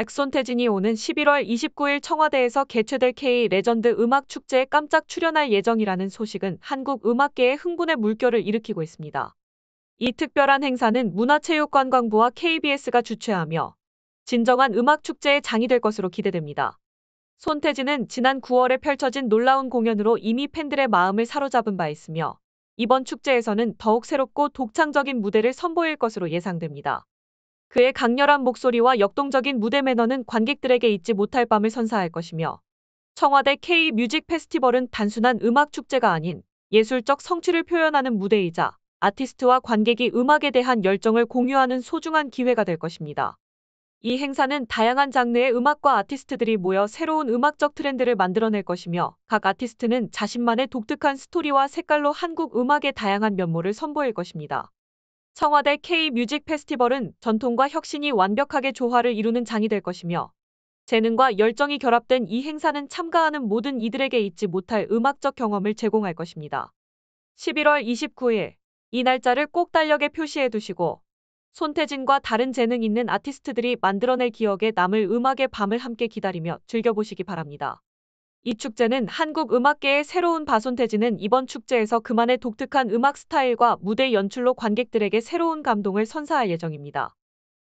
엑손태진이 오는 11월 29일 청와대에서 개최될 K 레전드 음악 축제에 깜짝 출연할 예정이라는 소식은 한국 음악계의 흥분의 물결을 일으키고 있습니다. 이 특별한 행사는 문화체육관광부와 KBS가 주최하며 진정한 음악 축제의 장이 될 것으로 기대됩니다. 손태진은 지난 9월에 펼쳐진 놀라운 공연으로 이미 팬들의 마음을 사로잡은 바 있으며 이번 축제에서는 더욱 새롭고 독창적인 무대를 선보일 것으로 예상됩니다. 그의 강렬한 목소리와 역동적인 무대 매너는 관객들에게 잊지 못할 밤을 선사할 것이며 청와대 K 뮤직 페스티벌은 단순한 음악 축제가 아닌 예술적 성취를 표현하는 무대이자 아티스트와 관객이 음악에 대한 열정을 공유하는 소중한 기회가 될 것입니다. 이 행사는 다양한 장르의 음악과 아티스트들이 모여 새로운 음악적 트렌드를 만들어낼 것이며 각 아티스트는 자신만의 독특한 스토리와 색깔로 한국 음악의 다양한 면모를 선보일 것입니다. 청와대 K-뮤직 페스티벌은 전통과 혁신이 완벽하게 조화를 이루는 장이 될 것이며 재능과 열정이 결합된 이 행사는 참가하는 모든 이들에게 잊지 못할 음악적 경험을 제공할 것입니다. 11월 29일 이 날짜를 꼭 달력에 표시해 두시고 손태진과 다른 재능 있는 아티스트들이 만들어낼 기억에 남을 음악의 밤을 함께 기다리며 즐겨보시기 바랍니다. 이 축제는 한국 음악계의 새로운 바손태지는 이번 축제에서 그만의 독특한 음악 스타일과 무대 연출로 관객들에게 새로운 감동을 선사할 예정입니다.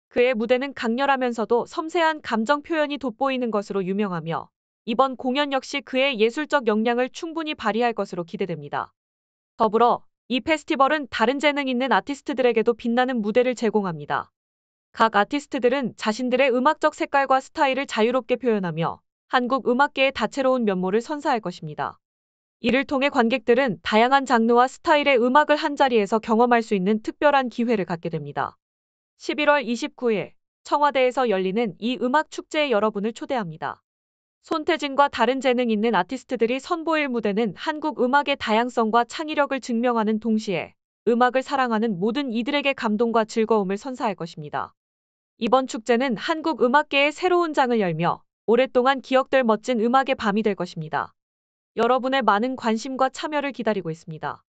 그의 무대는 강렬하면서도 섬세한 감정 표현이 돋보이는 것으로 유명하며 이번 공연 역시 그의 예술적 역량을 충분히 발휘할 것으로 기대됩니다. 더불어 이 페스티벌은 다른 재능 있는 아티스트들에게도 빛나는 무대를 제공합니다. 각 아티스트들은 자신들의 음악적 색깔과 스타일을 자유롭게 표현하며 한국 음악계의 다채로운 면모를 선사할 것입니다. 이를 통해 관객들은 다양한 장르와 스타일의 음악을 한자리에서 경험할 수 있는 특별한 기회를 갖게 됩니다. 11월 29일 청와대에서 열리는 이 음악 축제에 여러분을 초대합니다. 손태진과 다른 재능 있는 아티스트들이 선보일 무대는 한국 음악의 다양성과 창의력을 증명하는 동시에 음악을 사랑하는 모든 이들에게 감동과 즐거움을 선사할 것입니다. 이번 축제는 한국 음악계의 새로운 장을 열며 오랫동안 기억될 멋진 음악의 밤이 될 것입니다. 여러분의 많은 관심과 참여를 기다리고 있습니다.